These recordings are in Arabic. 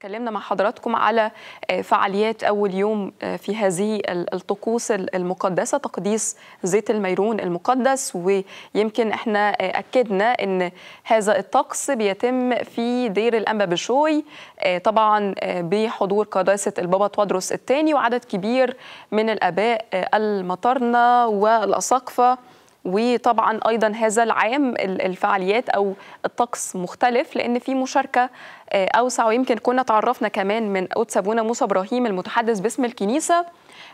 تكلمنا مع حضراتكم على آه، فعاليات أول يوم آه، في هذه الطقوس المقدسة تقديس زيت الميرون المقدس ويمكن احنا آه، أكدنا أن هذا الطقس بيتم في دير الأنبا بشوي طبعا بحضور قداسة البابا توادروس الثاني وعدد كبير من الآباء المطرنة والأساقفة وطبعا ايضا هذا العام الفعاليات او الطقس مختلف لان في مشاركه آه، اوسع ويمكن كنا تعرفنا كمان من قدس ابونا موسى ابراهيم المتحدث باسم الكنيسه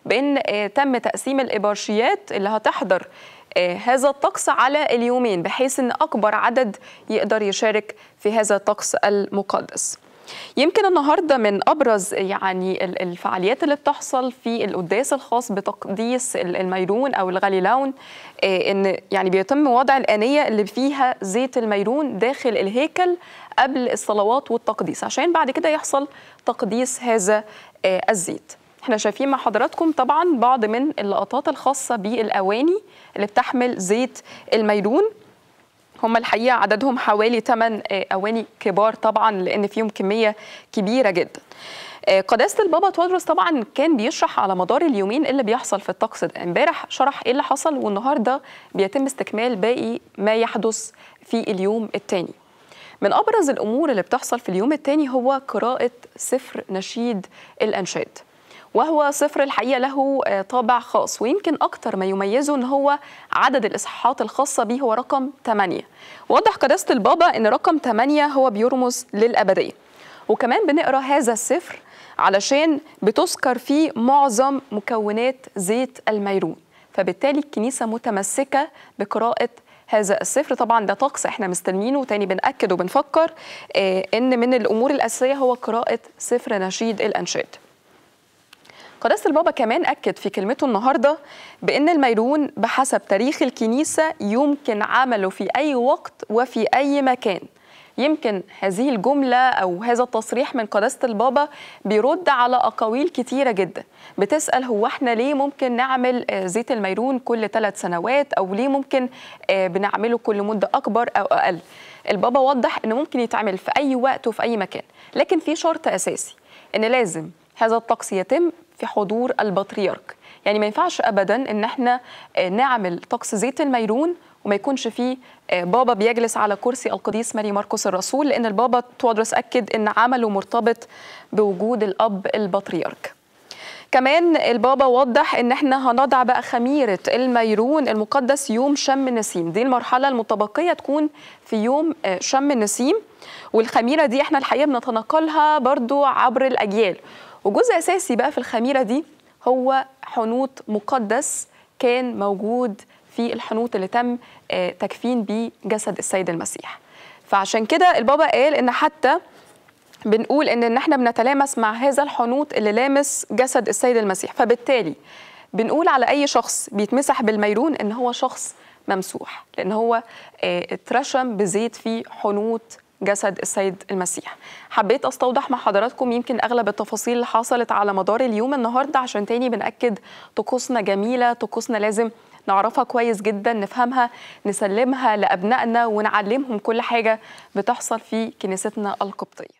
بان آه، تم تقسيم الابرشيات اللي هتحضر آه، هذا الطقس على اليومين بحيث ان اكبر عدد يقدر يشارك في هذا الطقس المقدس يمكن النهارده من ابرز يعني الفعاليات اللي بتحصل في القداس الخاص بتقديس الميرون او الغليلون آه، ان يعني بيتم وضع الانيه اللي فيها زيت الميرون داخل الهيكل قبل الصلوات والتقديس عشان بعد كده يحصل تقديس هذا آه، الزيت احنا شايفين مع حضراتكم طبعا بعض من اللقطات الخاصة بالأواني اللي بتحمل زيت الميرون هم الحقيقه عددهم حوالي 8 آه، اواني كبار طبعا لان فيهم كميه كبيره جدا آه، قداسه البابا تودروس طبعا كان بيشرح على مدار اليومين اللي بيحصل في الطقس ده امبارح شرح ايه اللي حصل والنهارده بيتم استكمال باقي ما يحدث في اليوم الثاني من ابرز الامور اللي بتحصل في اليوم الثاني هو قراءه سفر نشيد الانشاد وهو صفر الحقيقه له آه، طابع خاص ويمكن اكتر ما يميزه ان هو عدد الاصحاحات الخاصه به هو رقم 8 وضح قداسه البابا ان رقم 8 هو بيرمز للابديه وكمان بنقرا هذا الصفر علشان بتذكر فيه معظم مكونات زيت الميرون فبالتالي الكنيسه متمسكه بقراءه هذا الصفر طبعا ده طقس احنا مستلمينه وتاني بنأكد وبنفكر آه، ان من الامور الاساسيه هو قراءه صفر نشيد الانشاد قداسة البابا كمان أكد في كلمته النهاردة بأن الميرون بحسب تاريخ الكنيسة يمكن عمله في أي وقت وفي أي مكان يمكن هذه الجملة أو هذا التصريح من قداسة البابا بيرد على أقاويل كتيرة جدا بتسأل هو احنا ليه ممكن نعمل آه، زيت الميرون كل ثلاث سنوات أو ليه ممكن آه، بنعمله كل مدة أكبر أو أقل البابا وضح أنه ممكن يتعمل في أي وقت وفي أي مكان لكن في شرط أساسي أن لازم هذا الطقس يتم في حضور البطريرك يعني ما ينفعش ابدا ان احنا آه، نعمل طقس زيت الميرون وما يكونش فيه آه، بابا بيجلس على كرسي القديس ماري ماركوس الرسول لان البابا تودرس اكد ان عمله مرتبط بوجود الاب البطريرك كمان البابا وضح ان احنا هنضع بقى خميره الميرون المقدس يوم شم النسيم دي المرحله المتبقيه تكون في يوم آه، شم النسيم والخميره دي احنا الحقيقه بنتناقلها برضو عبر الاجيال وجزء اساسي بقى في الخميره دي هو حنوط مقدس كان موجود في الحنوط اللي تم آه، تكفين به جسد السيد المسيح فعشان كده البابا قال ان حتى بنقول ان ان احنا بنتلامس مع هذا الحنوط اللي لامس جسد السيد المسيح فبالتالي بنقول على اي شخص بيتمسح بالميرون ان هو شخص ممسوح لان هو آه، اترشم بزيت في حنوط جسد السيد المسيح حبيت استوضح مع حضراتكم يمكن اغلب التفاصيل اللي حصلت على مدار اليوم النهارده عشان تاني بناكد طقوسنا جميله طقوسنا لازم نعرفها كويس جدا نفهمها نسلمها لابنائنا ونعلمهم كل حاجه بتحصل في كنيستنا القبطيه